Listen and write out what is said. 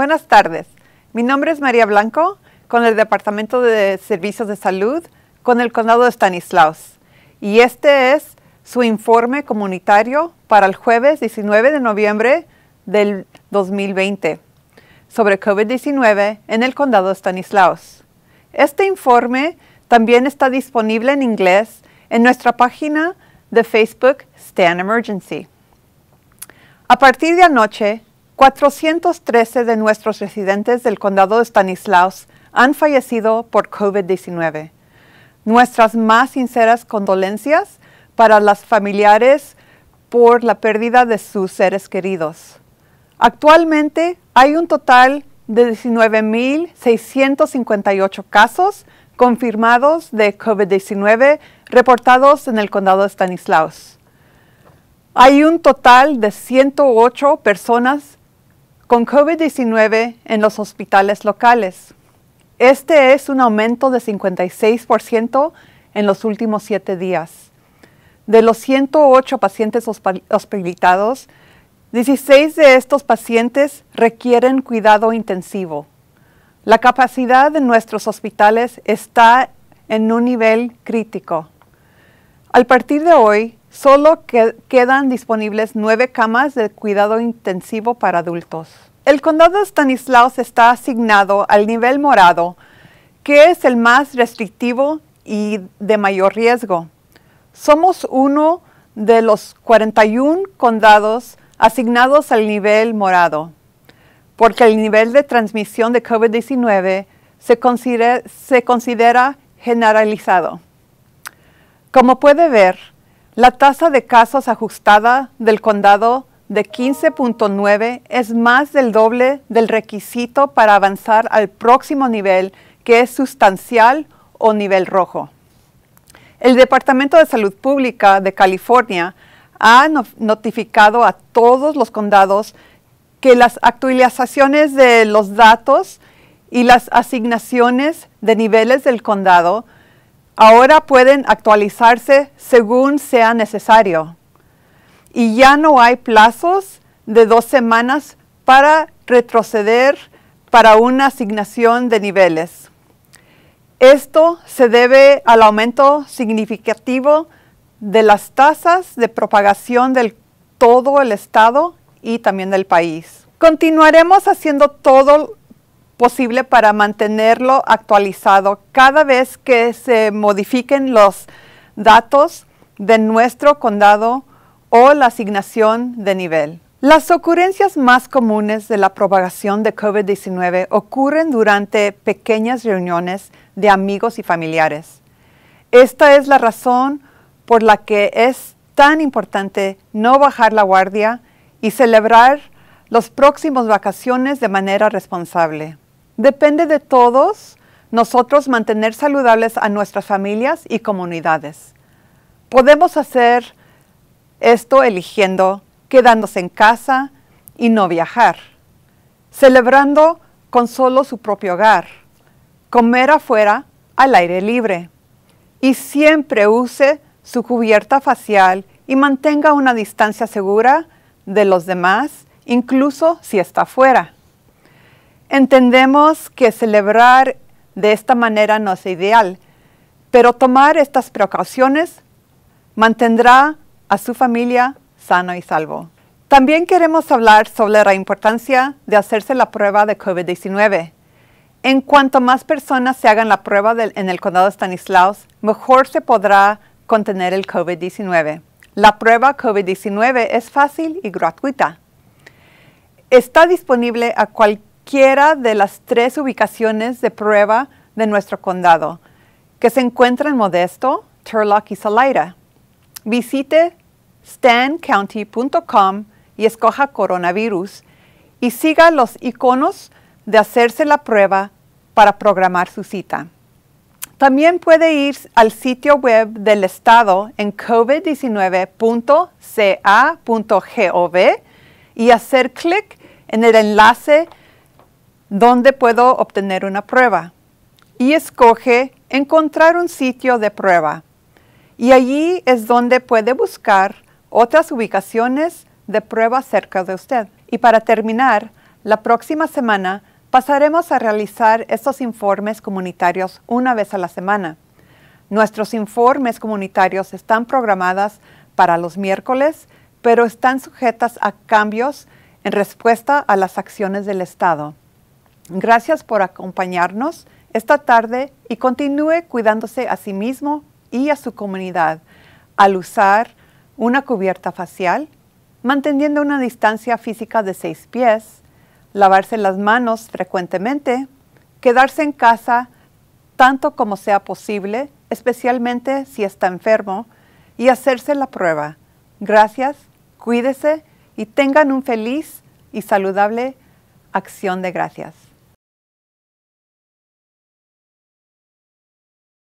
Buenas tardes. Mi nombre es María Blanco, con el Departamento de Servicios de Salud, con el Condado de Stanislaus. Y este es su informe comunitario para el jueves 19 de noviembre del 2020 sobre COVID-19 en el Condado de Stanislaus. Este informe también está disponible en inglés en nuestra página de Facebook Stan Emergency. A partir de anoche, 413 de nuestros residentes del condado de Stanislaus han fallecido por COVID-19. Nuestras más sinceras condolencias para las familiares por la pérdida de sus seres queridos. Actualmente hay un total de 19.658 casos confirmados de COVID-19 reportados en el condado de Stanislaus. Hay un total de 108 personas con COVID-19 en los hospitales locales. Este es un aumento de 56% en los últimos siete días. De los 108 pacientes hospitalizados, 16 de estos pacientes requieren cuidado intensivo. La capacidad de nuestros hospitales está en un nivel crítico. Al partir de hoy, Solo quedan disponibles nueve camas de cuidado intensivo para adultos. El condado de Stanislaus está asignado al nivel morado, que es el más restrictivo y de mayor riesgo. Somos uno de los 41 condados asignados al nivel morado, porque el nivel de transmisión de COVID-19 se considera generalizado. Como puede ver, la tasa de casos ajustada del condado de 15.9 es más del doble del requisito para avanzar al próximo nivel, que es sustancial o nivel rojo. El Departamento de Salud Pública de California ha notificado a todos los condados que las actualizaciones de los datos y las asignaciones de niveles del condado Ahora pueden actualizarse según sea necesario. Y ya no hay plazos de dos semanas para retroceder para una asignación de niveles. Esto se debe al aumento significativo de las tasas de propagación del todo el estado y también del país. Continuaremos haciendo todo posible para mantenerlo actualizado cada vez que se modifiquen los datos de nuestro condado o la asignación de nivel. Las ocurrencias más comunes de la propagación de COVID-19 ocurren durante pequeñas reuniones de amigos y familiares. Esta es la razón por la que es tan importante no bajar la guardia y celebrar los próximos vacaciones de manera responsable. Depende de todos nosotros mantener saludables a nuestras familias y comunidades. Podemos hacer esto eligiendo quedándose en casa y no viajar, celebrando con solo su propio hogar, comer afuera al aire libre y siempre use su cubierta facial y mantenga una distancia segura de los demás, incluso si está afuera. Entendemos que celebrar de esta manera no es ideal, pero tomar estas precauciones mantendrá a su familia sano y salvo. También queremos hablar sobre la importancia de hacerse la prueba de COVID-19. En cuanto más personas se hagan la prueba en el condado de Stanislaus, mejor se podrá contener el COVID-19. La prueba COVID-19 es fácil y gratuita. Está disponible a cualquier quiera de las tres ubicaciones de prueba de nuestro condado, que se encuentra en Modesto, Turlock y Salida. Visite stancounty.com y escoja coronavirus y siga los iconos de hacerse la prueba para programar su cita. También puede ir al sitio web del estado en covid19.ca.gov y hacer clic en el enlace ¿Dónde puedo obtener una prueba? Y escoge Encontrar un sitio de prueba. Y allí es donde puede buscar otras ubicaciones de prueba cerca de usted. Y para terminar, la próxima semana pasaremos a realizar estos informes comunitarios una vez a la semana. Nuestros informes comunitarios están programadas para los miércoles, pero están sujetas a cambios en respuesta a las acciones del Estado. Gracias por acompañarnos esta tarde y continúe cuidándose a sí mismo y a su comunidad al usar una cubierta facial, manteniendo una distancia física de seis pies, lavarse las manos frecuentemente, quedarse en casa tanto como sea posible, especialmente si está enfermo, y hacerse la prueba. Gracias, cuídese y tengan un feliz y saludable acción de gracias.